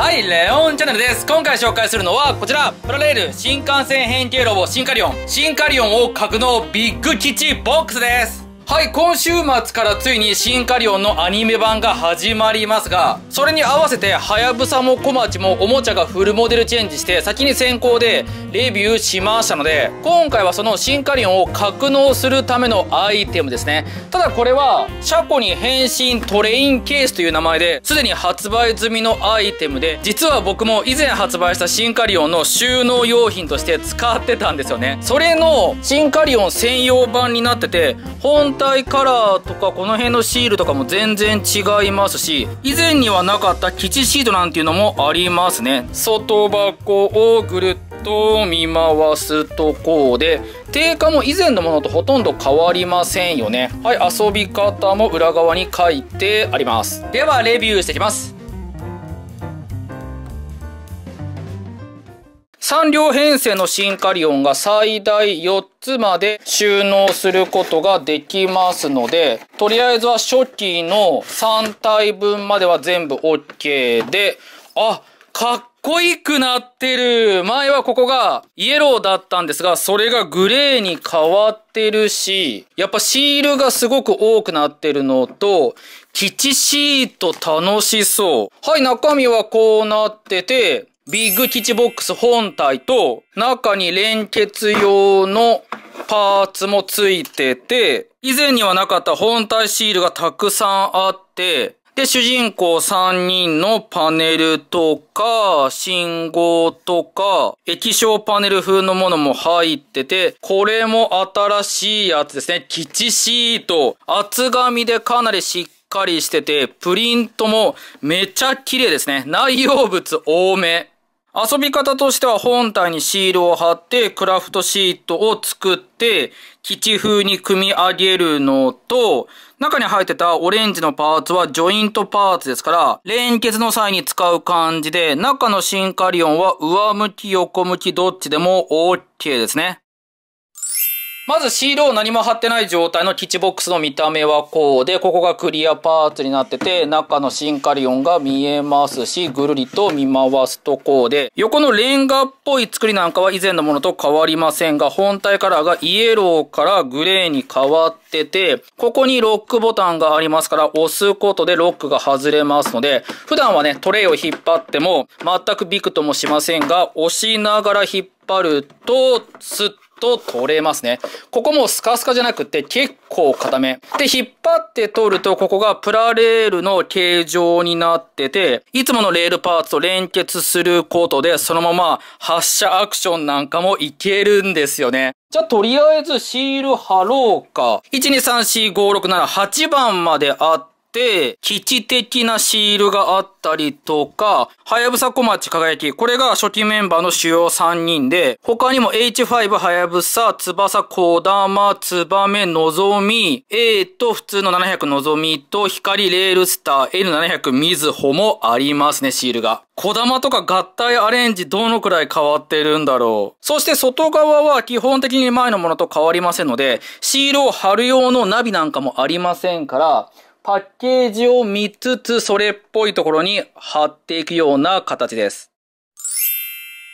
はい、レオンチャンネルです。今回紹介するのはこちら、プラレール新幹線変形ロボシンカリオン、シンカリオンを格納ビッグ基地ボックスです。はい、今週末からついに新カリオンのアニメ版が始まりますが、それに合わせて、はやぶさも小町もおもちゃがフルモデルチェンジして、先に先行でレビューしましたので、今回はその新カリオンを格納するためのアイテムですね。ただこれは、車庫に変身トレインケースという名前で、すでに発売済みのアイテムで、実は僕も以前発売した新カリオンの収納用品として使ってたんですよね。それの新カリオン専用版になってて、本体カラーとかこの辺のシールとかも全然違いますし、以前にはなかった基地シートなんていうのもありますね。外箱をぐるっと見回すとこうで、定価も以前のものとほとんど変わりませんよね。はい、遊び方も裏側に書いてあります。では、レビューしていきます。3両編成のシンカリオンが最大4つまで収納することができますので、とりあえずは初期の3体分までは全部 OK で、あ、かっこいくなってる前はここがイエローだったんですが、それがグレーに変わってるし、やっぱシールがすごく多くなってるのと、基地シート楽しそう。はい、中身はこうなってて、ビッグ基地ボックス本体と中に連結用のパーツもついてて、以前にはなかった本体シールがたくさんあって、で、主人公3人のパネルとか、信号とか、液晶パネル風のものも入ってて、これも新しいやつですね。基地シート。厚紙でかなりしっかりしてて、プリントもめちゃ綺麗ですね。内容物多め。遊び方としては本体にシールを貼ってクラフトシートを作って基地風に組み上げるのと中に入ってたオレンジのパーツはジョイントパーツですから連結の際に使う感じで中のシンカリオンは上向き横向きどっちでも OK ですね。まずシールを何も貼ってない状態の基地ボックスの見た目はこうで、ここがクリアパーツになってて、中のシンカリオンが見えますし、ぐるりと見回すとこうで、横のレンガっぽい作りなんかは以前のものと変わりませんが、本体カラーがイエローからグレーに変わってて、ここにロックボタンがありますから、押すことでロックが外れますので、普段はね、トレイを引っ張っても全くビクともしませんが、押しながら引っ張ると、スッと取れますね。ここもスカスカじゃなくて結構固め。で、引っ張って取ると、ここがプラレールの形状になってて、いつものレールパーツと連結することで、そのまま発射アクションなんかもいけるんですよね。じゃあ、とりあえずシール貼ろうか。1、2、3、4、5、6、7、8番まであって、、基地的なシールがあったりとか、はやぶさ小町輝き、これが初期メンバーの主要3人で、他にも H5 はやぶさ、翼小玉、つばめ、のぞみ、A と普通の700のぞみと、光レールスター、N700 みずほもありますね、シールが。小玉とか合体アレンジどのくらい変わってるんだろう。そして外側は基本的に前のものと変わりませんので、シールを貼る用のナビなんかもありませんから、パッケージを見つつ、それっぽいところに貼っていくような形です。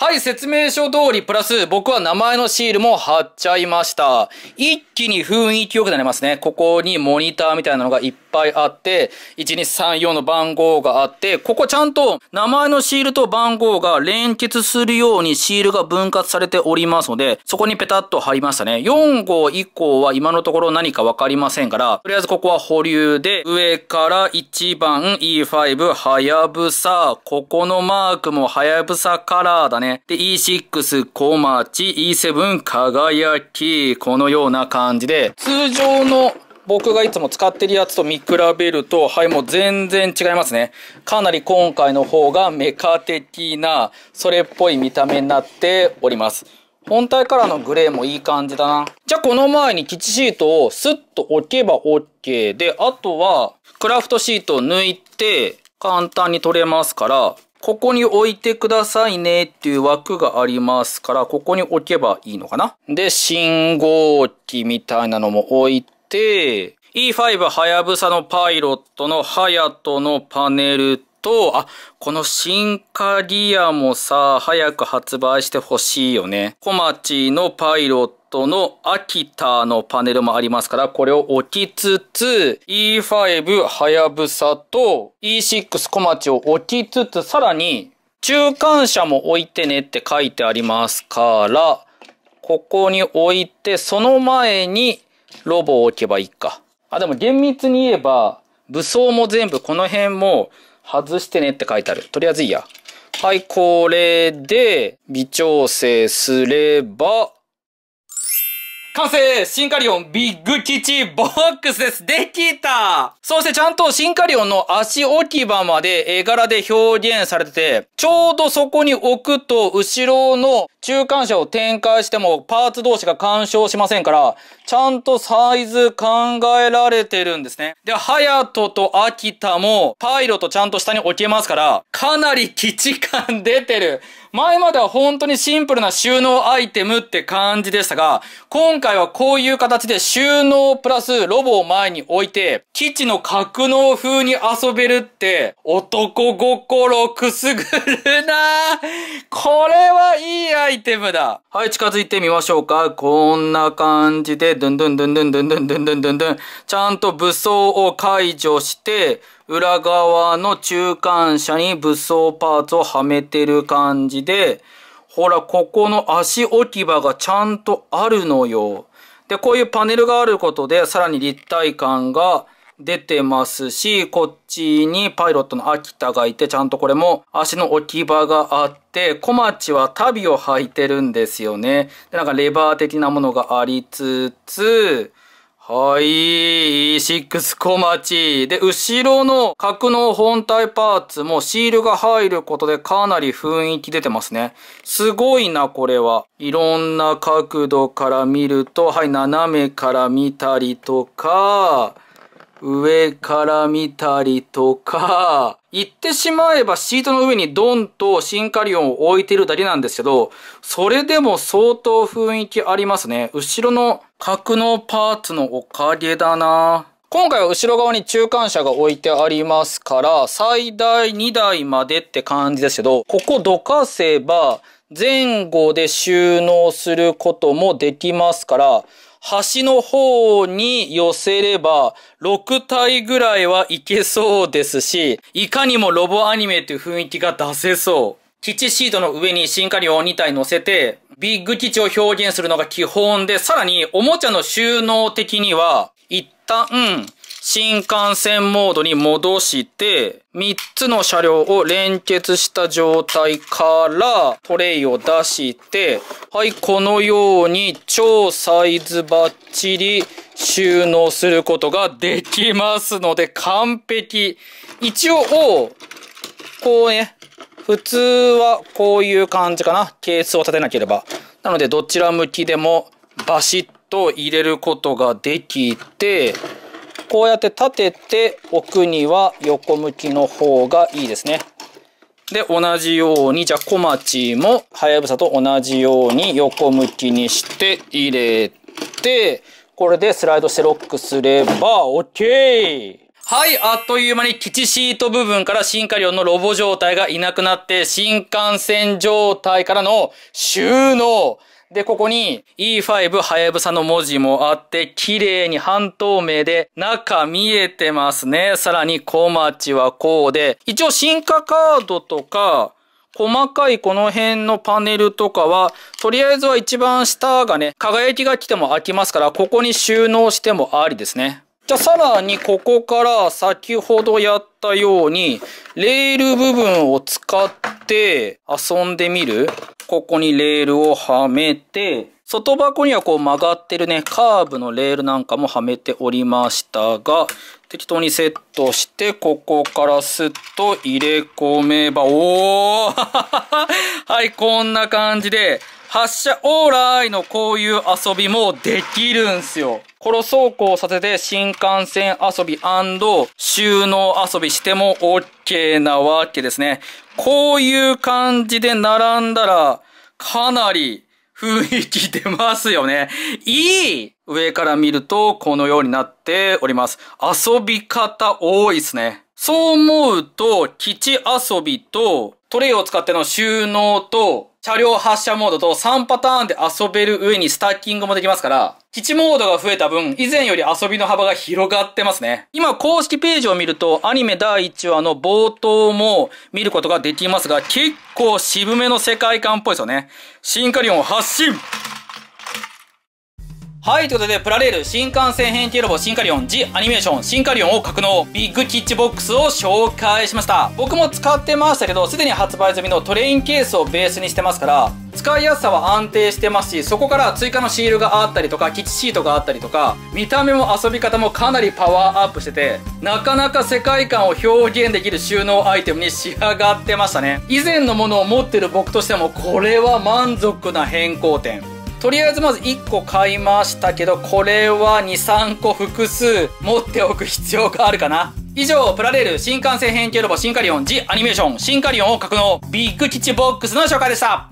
はい、説明書通り、プラス僕は名前のシールも貼っちゃいました。一気に雰囲気良くなりますね。ここにモニターみたいなのがいっぱいあって、1234の番号があって、ここちゃんと名前のシールと番号が連結するようにシールが分割されておりますので、そこにペタッと貼りましたね。4号以降は今のところ何かわかりませんから、とりあえずここは保留で、上から1番 E5 はやぶさ、ここのマークもはやぶさカラーだね。ね。で、E6、小町、E7、輝き、このような感じで、通常の僕がいつも使ってるやつと見比べると、はい、もう全然違いますね。かなり今回の方がメカ的な、それっぽい見た目になっております。本体からのグレーもいい感じだな。じゃあこの前に基地シートをスッと置けば OK で、あとはクラフトシートを抜いて簡単に取れますから、ここに置いてくださいねっていう枠がありますから、ここに置けばいいのかな。で、信号機みたいなのも置いて、E5 はやぶさのパイロットのハヤトのパネルと、あ、この新カリアもさ、早く発売してほしいよね。小町のパイロットとの秋田のパネルもありますから、これを置きつつ、E5 はやぶさと E6 小町を置きつつ、さらに中間車も置いてねって書いてありますから、ここに置いて、その前にロボを置けばいいか。あ、でも厳密に言えば、武装も全部この辺も外してねって書いてある。とりあえずいいや。はい、これで微調整すれば、完成シンカリオンビッグ基地ボックスですできたそしてちゃんとシンカリオンの足置き場まで絵柄で表現されてて、ちょうどそこに置くと後ろの中間車を展開してもパーツ同士が干渉しませんから、ちゃんとサイズ考えられてるんですね。で、ハヤトと秋田もパイロットちゃんと下に置けますから、かなり基地感出てる。前までは本当にシンプルな収納アイテムって感じでしたが、今回はこういう形で収納プラスロボを前に置いて、基地の格納風に遊べるって、男心くすぐるなこれはいいアイテムだ。はい、近づいてみましょうか。こんな感じで、ドゥンドゥンドゥンドゥンドゥンドゥンドゥンドゥンドゥン、ちゃんと武装を解除して、裏側の中間車に武装パーツをはめてる感じで、ほら、ここの足置き場がちゃんとあるのよ。で、こういうパネルがあることで、さらに立体感が出てますし、こっちにパイロットの秋田がいて、ちゃんとこれも足の置き場があって、小町は足袋を履いてるんですよね。で、なんかレバー的なものがありつつ、はい、E6 小町。で、後ろの格納本体パーツもシールが入ることでかなり雰囲気出てますね。すごいな、これは。いろんな角度から見ると、はい、斜めから見たりとか、上から見たりとか、言ってしまえばシートの上にドンとシンカリオンを置いてるだけなんですけど、それでも相当雰囲気ありますね。後ろの格納パーツのおかげだな。今回は後ろ側に中間車が置いてありますから、最大2台までって感じですけど、ここどかせば、前後で収納することもできますから、端の方に寄せれば、6体ぐらいはいけそうですし、いかにもロボアニメという雰囲気が出せそう。基地シートの上に新加量を2体乗せて、ビッグ基地を表現するのが基本で、さらにおもちゃの収納的には、一旦、新幹線モードに戻して、3つの車両を連結した状態からトレイを出して、はい、このように超サイズバッチリ収納することができますので完璧。一応、こうね、普通はこういう感じかな。ケースを立てなければ。なので、どちら向きでもバシッと入れることができて、こうやって立てて置くには横向きの方がいいですね。で、同じように、じゃあ小町も、はやぶさと同じように横向きにして入れて、これでスライドしてロックすれば、OK! はい、あっという間に基地シート部分から進化量のロボ状態がいなくなって、新幹線状態からの収納。で、ここに E5 はやぶさの文字もあって、綺麗に半透明で中見えてますね。さらに小町はこうで、一応進化カードとか、細かいこの辺のパネルとかは、とりあえずは一番下がね、輝きが来ても開きますから、ここに収納してもありですね。じゃあさらにここから先ほどやったように、レール部分を使って遊んでみる。ここにレールをはめて、外箱にはこう曲がってるね、カーブのレールなんかもはめておりましたが、適当にセットして、ここからスッと入れ込めば、おー はい、こんな感じで、発射オーライのこういう遊びもできるんすよ。この走行させて新幹線遊び収納遊びしても OK なわけですね。こういう感じで並んだらかなり雰囲気出ますよね。いい上から見るとこのようになっております。遊び方多いですね。そう思うと、基地遊びと、トレイを使っての収納と、車両発射モードと3パターンで遊べる上にスタッキングもできますから、基地モードが増えた分、以前より遊びの幅が広がってますね。今、公式ページを見ると、アニメ第1話の冒頭も見ることができますが、結構渋めの世界観っぽいですよね。シンカリオン発進はい、ということで、プラレール新幹線編形、ロボシンカリオン、ジアニメーション、シンカリオンを格納、ビッグキッチボックスを紹介しました。僕も使ってましたけど、すでに発売済みのトレインケースをベースにしてますから、使いやすさは安定してますし、そこから追加のシールがあったりとか、キッチシートがあったりとか、見た目も遊び方もかなりパワーアップしてて、なかなか世界観を表現できる収納アイテムに仕上がってましたね。以前のものを持ってる僕としても、これは満足な変更点。とりあえずまず1個買いましたけど、これは2、3個複数持っておく必要があるかな。以上、プラレール新幹線変形ロボシンカリオンジアニメーションシンカリオンを格納ビッグキチンボックスの紹介でした。